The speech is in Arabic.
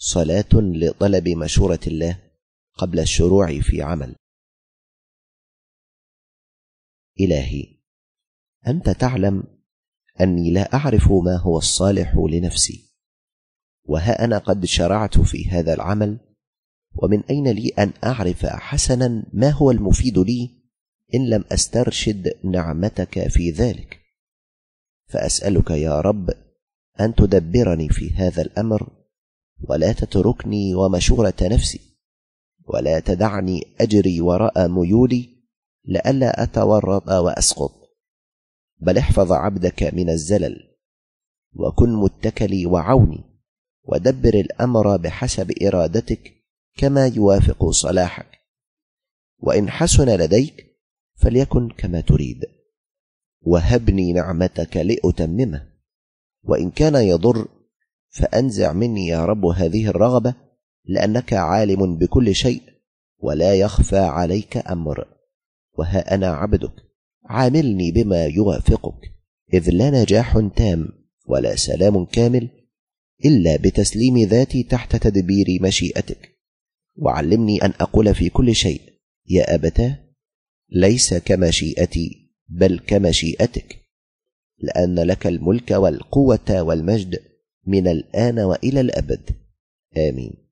صلاة لطلب مشورة الله قبل الشروع في عمل إلهي أنت تعلم أني لا أعرف ما هو الصالح لنفسي وها أنا قد شرعت في هذا العمل ومن أين لي أن أعرف حسنا ما هو المفيد لي إن لم أسترشد نعمتك في ذلك فأسألك يا رب أن تدبرني في هذا الأمر ولا تتركني ومشورة نفسي ولا تدعني أجري وراء ميولي لئلا أتورط وأسقط بل احفظ عبدك من الزلل وكن متكلي وعوني ودبر الأمر بحسب إرادتك كما يوافق صلاحك وإن حسن لديك فليكن كما تريد وهبني نعمتك لأتممه وإن كان يضر فأنزع مني يا رب هذه الرغبة لأنك عالم بكل شيء ولا يخفى عليك أمر وها أنا عبدك عاملني بما يوافقك إذ لا نجاح تام ولا سلام كامل إلا بتسليم ذاتي تحت تدبير مشيئتك وعلمني أن أقول في كل شيء يا أبتاه ليس كمشيئتي بل كمشيئتك لأن لك الملك والقوة والمجد من الآن وإلى الأبد آمين